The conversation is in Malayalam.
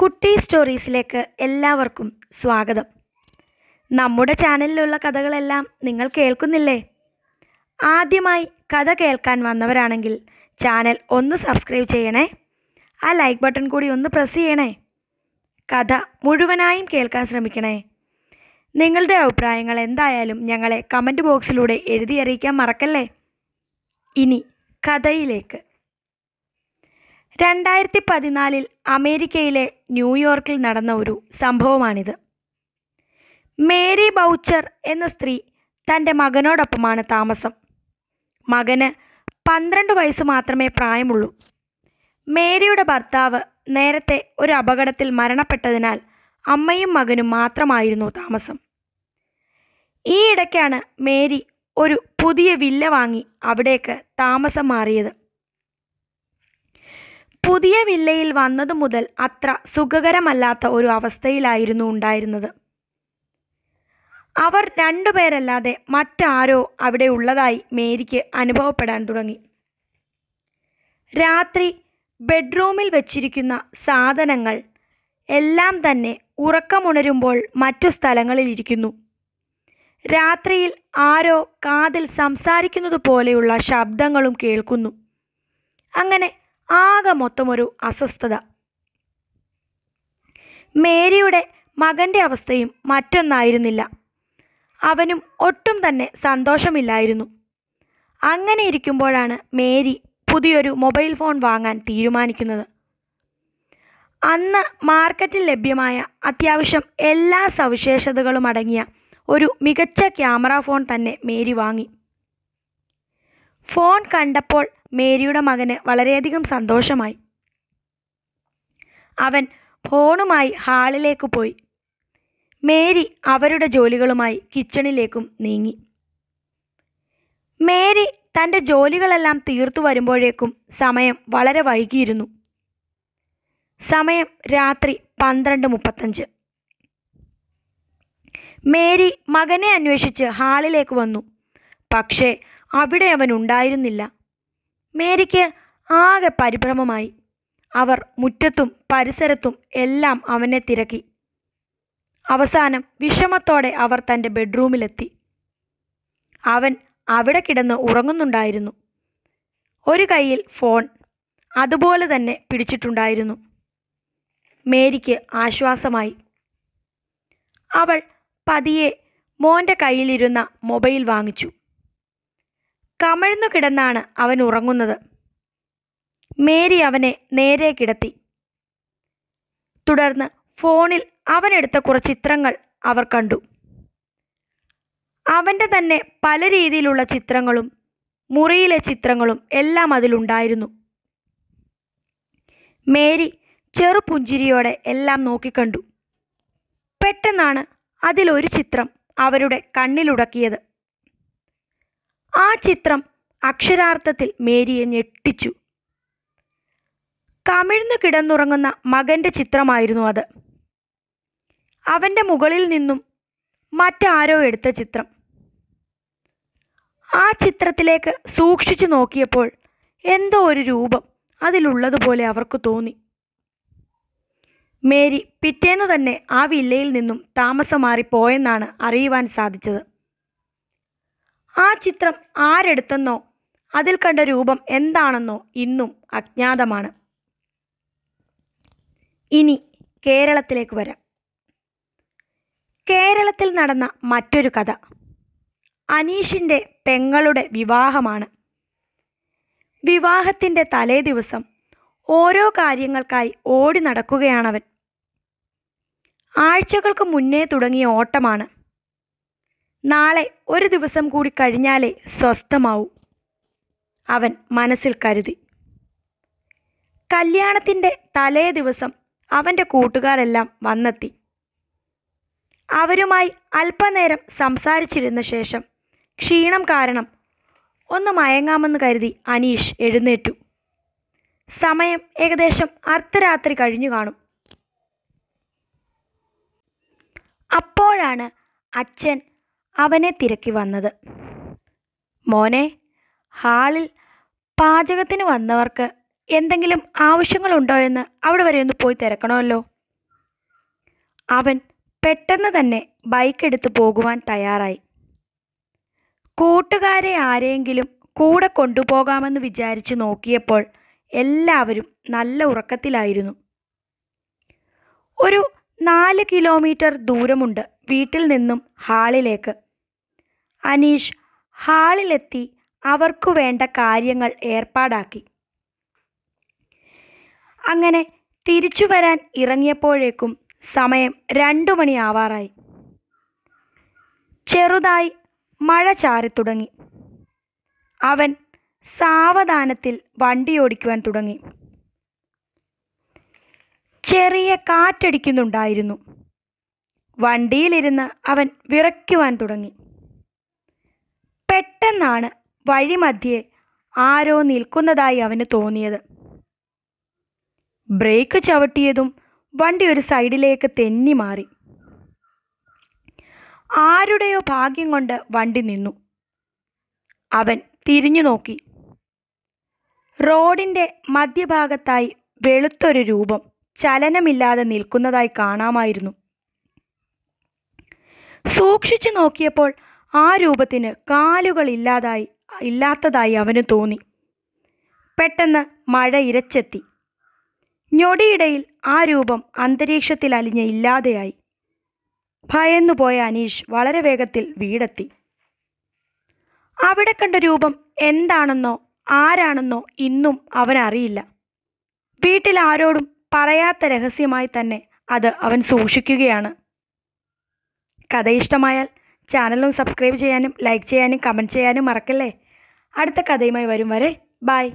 കുട്ടി സ്റ്റോറീസിലേക്ക് എല്ലാവർക്കും സ്വാഗതം നമ്മുടെ ചാനലിലുള്ള കഥകളെല്ലാം നിങ്ങൾ കേൾക്കുന്നില്ലേ ആദ്യമായി കഥ കേൾക്കാൻ വന്നവരാണെങ്കിൽ ചാനൽ ഒന്ന് സബ്സ്ക്രൈബ് ചെയ്യണേ ആ ലൈക്ക് ബട്ടൺ കൂടി ഒന്ന് പ്രസ് ചെയ്യണേ കഥ മുഴുവനായും കേൾക്കാൻ ശ്രമിക്കണേ നിങ്ങളുടെ അഭിപ്രായങ്ങൾ എന്തായാലും ഞങ്ങളെ കമൻറ്റ് ബോക്സിലൂടെ എഴുതി അറിയിക്കാൻ മറക്കല്ലേ ഇനി കഥയിലേക്ക് രണ്ടായിരത്തി പതിനാലിൽ അമേരിക്കയിലെ ന്യൂയോർക്കിൽ നടന്ന ഒരു സംഭവമാണിത് മേരി ബൗച്ചർ എന്ന സ്ത്രീ തൻ്റെ മകനോടൊപ്പമാണ് താമസം മകന് പന്ത്രണ്ട് വയസ്സ് മാത്രമേ പ്രായമുള്ളൂ മേരിയുടെ ഭർത്താവ് നേരത്തെ ഒരു അപകടത്തിൽ മരണപ്പെട്ടതിനാൽ അമ്മയും മകനും മാത്രമായിരുന്നു താമസം ഈ ഇടയ്ക്കാണ് മേരി ഒരു പുതിയ വില്ല വാങ്ങി അവിടേക്ക് താമസം മാറിയത് പുതിയ വില്ലയിൽ വന്നതു മുതൽ അത്ര സുഖകരമല്ലാത്ത ഒരു അവസ്ഥയിലായിരുന്നു ഉണ്ടായിരുന്നത് അവർ രണ്ടുപേരല്ലാതെ മറ്റാരോ അവിടെ ഉള്ളതായി മേരിക്ക് അനുഭവപ്പെടാൻ തുടങ്ങി രാത്രി ബെഡ്റൂമിൽ വച്ചിരിക്കുന്ന സാധനങ്ങൾ എല്ലാം തന്നെ ഉറക്കമുണരുമ്പോൾ മറ്റു സ്ഥലങ്ങളിലിരിക്കുന്നു രാത്രിയിൽ ആരോ കാതിൽ സംസാരിക്കുന്നത് പോലെയുള്ള ശബ്ദങ്ങളും കേൾക്കുന്നു അങ്ങനെ ആകെ ഒരു അസ്വസ്ഥത മേരിയുടെ മകൻ്റെ അവസ്ഥയും മറ്റൊന്നായിരുന്നില്ല അവനും ഒട്ടും തന്നെ സന്തോഷമില്ലായിരുന്നു അങ്ങനെ ഇരിക്കുമ്പോഴാണ് മേരി പുതിയൊരു മൊബൈൽ ഫോൺ വാങ്ങാൻ തീരുമാനിക്കുന്നത് അന്ന് മാർക്കറ്റിൽ ലഭ്യമായ അത്യാവശ്യം എല്ലാ സവിശേഷതകളും അടങ്ങിയ ഒരു മികച്ച ക്യാമറ ഫോൺ തന്നെ മേരി വാങ്ങി ഫോൺ കണ്ടപ്പോൾ മേരിയുടെ മകന് വളരെയധികം സന്തോഷമായി അവൻ ഫോണുമായി ഹാളിലേക്ക് പോയി മേരി അവരുടെ ജോലികളുമായി കിച്ചണിലേക്കും നീങ്ങി മേരി തൻ്റെ ജോലികളെല്ലാം തീർത്തു വരുമ്പോഴേക്കും സമയം വളരെ വൈകിയിരുന്നു സമയം രാത്രി പന്ത്രണ്ട് മുപ്പത്തഞ്ച് മേരി മകനെ അന്വേഷിച്ച് ഹാളിലേക്ക് വന്നു പക്ഷേ അവിടെ അവൻ ഉണ്ടായിരുന്നില്ല മേരിക്ക് ആകെ പരിഭ്രമമായി അവർ മുറ്റത്തും പരിസരത്തും എല്ലാം അവനെ തിരക്കി അവസാനം വിഷമത്തോടെ അവർ തൻ്റെ ബെഡ്റൂമിലെത്തി അവൻ അവിടെ കിടന്ന് ഉറങ്ങുന്നുണ്ടായിരുന്നു ഒരു കയ്യിൽ ഫോൺ അതുപോലെ തന്നെ പിടിച്ചിട്ടുണ്ടായിരുന്നു മേരിക്ക് ആശ്വാസമായി അവൾ പതിയെ മോൻ്റെ കയ്യിലിരുന്ന മൊബൈൽ വാങ്ങിച്ചു കമഴ്ന്നു കിടന്നാണ് അവൻ ഉറങ്ങുന്നത് മേരി അവനെ നേരെ കിടത്തി തുടർന്ന് ഫോണിൽ അവനെടുത്ത കുറച്ച് ചിത്രങ്ങൾ അവർ കണ്ടു അവൻ്റെ തന്നെ പല രീതിയിലുള്ള ചിത്രങ്ങളും മുറിയിലെ ചിത്രങ്ങളും എല്ലാം അതിലുണ്ടായിരുന്നു മേരി ചെറുപുഞ്ചിരിയോടെ എല്ലാം നോക്കിക്കണ്ടു പെട്ടെന്നാണ് അതിലൊരു ചിത്രം അവരുടെ കണ്ണിലുടക്കിയത് ആ ചിത്രം അക്ഷരാർത്ഥത്തിൽ മേരിയെ ഞെട്ടിച്ചു കമിഴ്ന്നു കിടന്നുറങ്ങുന്ന മകൻ്റെ ചിത്രമായിരുന്നു അത് അവൻ്റെ മുകളിൽ നിന്നും മറ്റാരോ എടുത്ത ചിത്രം ആ ചിത്രത്തിലേക്ക് സൂക്ഷിച്ചു നോക്കിയപ്പോൾ എന്തോ ഒരു രൂപം അതിലുള്ളതുപോലെ അവർക്ക് തോന്നി മേരി പിറ്റേന്ന് തന്നെ ആ വില്ലയിൽ നിന്നും താമസം മാറിപ്പോയെന്നാണ് അറിയുവാൻ സാധിച്ചത് ആ ചിത്രം ആരെടുത്തെന്നോ അതിൽ കണ്ട രൂപം എന്താണെന്നോ ഇന്നും അജ്ഞാതമാണ് ഇനി കേരളത്തിലേക്ക് വരാം കേരളത്തിൽ നടന്ന മറ്റൊരു കഥ അനീഷിൻ്റെ പെങ്ങളുടെ വിവാഹമാണ് വിവാഹത്തിൻ്റെ തലേ ദിവസം ഓരോ കാര്യങ്ങൾക്കായി ഓടി നടക്കുകയാണവൻ ആഴ്ചകൾക്ക് മുന്നേ തുടങ്ങിയ ഓട്ടമാണ് നാളെ ഒരു ദിവസം കൂടി കഴിഞ്ഞാലേ സ്വസ്ഥമാവൂ അവൻ മനസ്സിൽ കരുതി കല്യാണത്തിൻ്റെ തലേ ദിവസം അവൻ്റെ കൂട്ടുകാരെല്ലാം വന്നെത്തി അവരുമായി അല്പനേരം സംസാരിച്ചിരുന്ന ശേഷം ക്ഷീണം കാരണം ഒന്ന് മയങ്ങാമെന്ന് കരുതി അനീഷ് എഴുന്നേറ്റു സമയം ഏകദേശം അർദ്ധരാത്രി കഴിഞ്ഞു കാണും അപ്പോഴാണ് അച്ഛൻ അവനെ തിരക്കി വന്നത് മോനെ ഹാളിൽ പാചകത്തിന് വന്നവർക്ക് എന്തെങ്കിലും ആവശ്യങ്ങളുണ്ടോ എന്ന് അവിടെ വരെ ഒന്ന് പോയി തിരക്കണമല്ലോ അവൻ പെട്ടെന്ന് തന്നെ ബൈക്ക് എടുത്ത് പോകുവാൻ തയ്യാറായി കൂട്ടുകാരെ ആരെയെങ്കിലും കൂടെ കൊണ്ടുപോകാമെന്ന് വിചാരിച്ച് നോക്കിയപ്പോൾ എല്ലാവരും നല്ല ഉറക്കത്തിലായിരുന്നു ഒരു നാല് കിലോമീറ്റർ ദൂരമുണ്ട് വീട്ടിൽ നിന്നും ഹാളിലേക്ക് അനീഷ് ഹാളിലെത്തി അവർക്കു വേണ്ട കാര്യങ്ങൾ ഏർപ്പാടാക്കി അങ്ങനെ തിരിച്ചു വരാൻ ഇറങ്ങിയപ്പോഴേക്കും സമയം രണ്ടു മണിയാവാറായി ചെറുതായി മഴ തുടങ്ങി അവൻ സാവധാനത്തിൽ വണ്ടി ഓടിക്കുവാൻ തുടങ്ങി ചെറിയ കാറ്റടിക്കുന്നുണ്ടായിരുന്നു വണ്ടിയിലിരുന്ന് അവൻ വിറയ്ക്കുവാൻ തുടങ്ങി പെട്ടെന്നാണ് വഴിമധ്യേ ആരോ നിൽക്കുന്നതായി അവന് തോന്നിയത് ബ്രേക്ക് ചവിട്ടിയതും വണ്ടി ഒരു സൈഡിലേക്ക് തെന്നി മാറി ആരുടെയോ ഭാഗ്യം കൊണ്ട് വണ്ടി നിന്നു അവൻ തിരിഞ്ഞു നോക്കി റോഡിൻ്റെ മധ്യഭാഗത്തായി വെളുത്തൊരു രൂപം ചലനമില്ലാതെ നിൽക്കുന്നതായി കാണാമായിരുന്നു സൂക്ഷിച്ചു നോക്കിയപ്പോൾ ആ രൂപത്തിന് ഇല്ലാതായി ഇല്ലാത്തതായി അവന് തോന്നി പെട്ടെന്ന് മഴ ഇരച്ചെത്തി ഞൊടിയിടയിൽ ആ രൂപം അന്തരീക്ഷത്തിൽ അലിഞ്ഞ് ഇല്ലാതെയായി ഭയന്നുപോയ അനീഷ് വളരെ വേഗത്തിൽ വീടെത്തി അവിടെ കണ്ട രൂപം എന്താണെന്നോ ആരാണെന്നോ ഇന്നും അവനറിയില്ല വീട്ടിൽ ആരോടും പറയാത്ത രഹസ്യമായി തന്നെ അത് അവൻ സൂക്ഷിക്കുകയാണ് കഥ ഇഷ്ടമായാൽ ചാനലും സബ്സ്ക്രൈബ് ചെയ്യാനും ലൈക്ക് ചെയ്യാനും കമൻറ്റ് ചെയ്യാനും മറക്കല്ലേ അടുത്ത കഥയുമായി വരും വരെ ബായ്